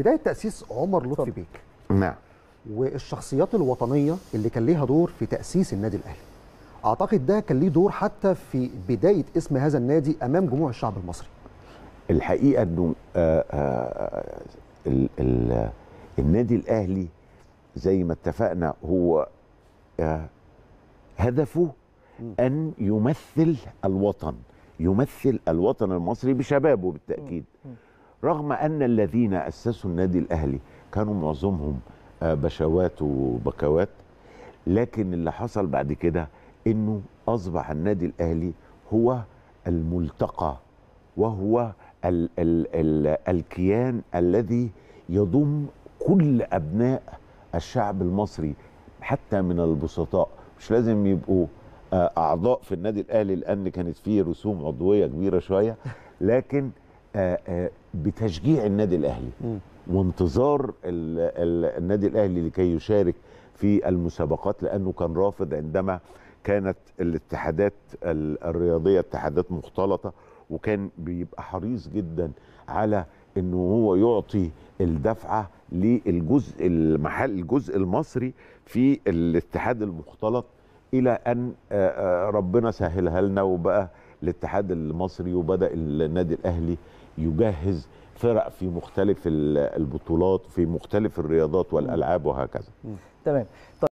بدايه تاسيس عمر لطفي بيك نعم والشخصيات الوطنيه اللي كان ليها دور في تاسيس النادي الاهلي اعتقد ده كان ليه دور حتى في بدايه اسم هذا النادي امام جموع الشعب المصري الحقيقه انه آه، آه، آه، النادي الاهلي زي ما اتفقنا هو هدفه ان يمثل الوطن يمثل الوطن المصري بشبابه بالتاكيد رغم أن الذين أسسوا النادي الأهلي كانوا معظمهم آه، بشوات وبكوات لكن اللي حصل بعد كده أنه أصبح النادي الأهلي هو الملتقى وهو ال ال ال الكيان الذي يضم كل أبناء الشعب المصري حتى من البسطاء مش لازم يبقوا آه، أعضاء في النادي الأهلي لأن كانت فيه رسوم عضوية كبيرة شوية لكن آه، آه، بتشجيع النادي الاهلي وانتظار النادي الاهلي لكي يشارك في المسابقات لانه كان رافض عندما كانت الاتحادات الرياضيه اتحادات مختلطه وكان بيبقى حريص جدا على انه هو يعطي الدفعه للجزء المحل الجزء المصري في الاتحاد المختلط الى ان آه، ربنا سهلها لنا وبقى الاتحاد المصري وبدا النادي الاهلي يجهز فرق في مختلف البطولات في مختلف الرياضات والالعاب وهكذا تمام طيب.